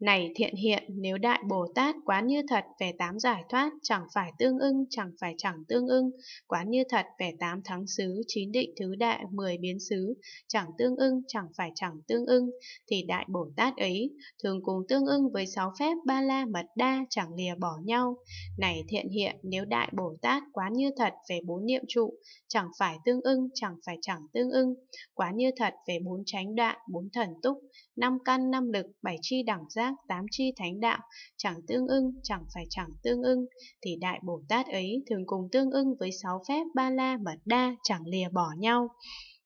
Này thiện hiện, nếu Đại Bồ Tát quán như thật về tám giải thoát, chẳng phải tương ưng, chẳng phải chẳng tương ưng, quán như thật về tám thắng xứ, chín định thứ đại, mười biến xứ, chẳng tương ưng, chẳng phải chẳng tương ưng, thì Đại Bồ Tát ấy thường cùng tương ưng với sáu phép ba la mật đa, chẳng lìa bỏ nhau. Này thiện hiện, nếu Đại Bồ Tát quán như thật về bốn niệm trụ, chẳng phải tương ưng, chẳng phải chẳng tương ưng, quán như thật về bốn chánh đoạn, bốn thần túc, năm căn, năm lực, bảy chi đẳng gia giác tám chi thánh đạo chẳng tương ưng, chẳng phải chẳng tương ưng, thì Đại Bồ Tát ấy thường cùng tương ưng với sáu phép ba la mật đa chẳng lìa bỏ nhau.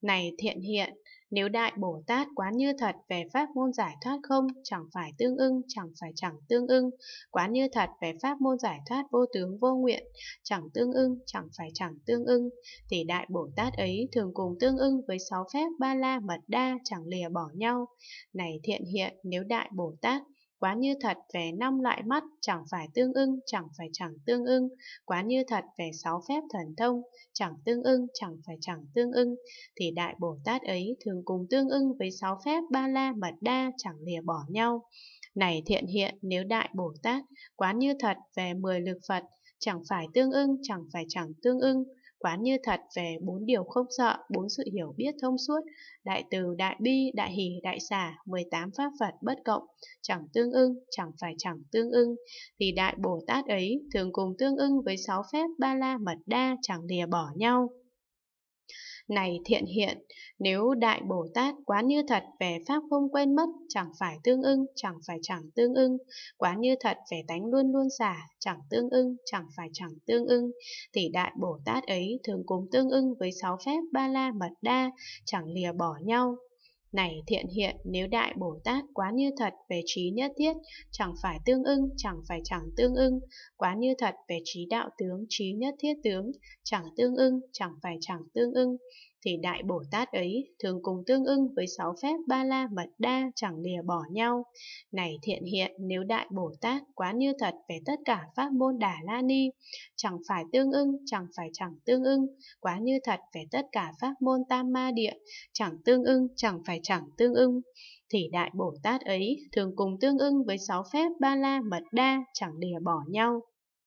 Này thiện hiện, nếu Đại Bồ Tát quán như thật về pháp môn giải thoát không, chẳng phải tương ưng, chẳng phải chẳng tương ưng, quán như thật về pháp môn giải thoát vô tướng vô nguyện, chẳng tương ưng, chẳng phải chẳng tương ưng, thì Đại Bồ Tát ấy thường cùng tương ưng với sáu phép ba la mật đa chẳng lìa bỏ nhau. Này thiện hiện, nếu Đại Bồ Tát quá như thật về năm loại mắt chẳng phải tương ưng chẳng phải chẳng tương ưng quá như thật về sáu phép thần thông chẳng tương ưng chẳng phải chẳng tương ưng thì đại bồ tát ấy thường cùng tương ưng với sáu phép ba la mật đa chẳng lìa bỏ nhau này thiện hiện nếu đại bồ tát quá như thật về mười lực phật chẳng phải tương ưng chẳng phải chẳng tương ưng quán như thật về bốn điều không sợ, bốn sự hiểu biết thông suốt, đại từ, đại bi, đại hỷ, đại xả, 18 pháp Phật bất cộng, chẳng tương ưng, chẳng phải chẳng tương ưng, thì đại Bồ Tát ấy thường cùng tương ưng với sáu phép ba la mật đa chẳng lìa bỏ nhau. Này thiện hiện, nếu Đại Bồ Tát quá như thật về Pháp không quên mất, chẳng phải tương ưng, chẳng phải chẳng tương ưng, quá như thật về tánh luôn luôn giả, chẳng tương ưng, chẳng phải chẳng tương ưng, thì Đại Bồ Tát ấy thường cùng tương ưng với sáu phép ba la mật đa, chẳng lìa bỏ nhau, này thiện hiện, nếu Đại Bồ Tát quá như thật về trí nhất thiết, chẳng phải tương ưng, chẳng phải chẳng tương ưng, quá như thật về trí đạo tướng, trí nhất thiết tướng, chẳng tương ưng, chẳng phải chẳng tương ưng, thì Đại Bồ Tát ấy thường cùng tương ưng với sáu phép ba la mật đa chẳng lìa bỏ nhau. Này thiện hiện, nếu Đại Bồ Tát quá như thật về tất cả pháp môn Đà La Ni, chẳng phải tương ưng, chẳng phải chẳng tương ưng, quá như thật về tất cả pháp môn Tam Ma Địa, chẳng tương ưng, chẳng phải chẳng tương ưng, thì Đại Bồ Tát ấy thường cùng tương ưng với sáu phép ba la mật đa chẳng lìa bỏ nhau.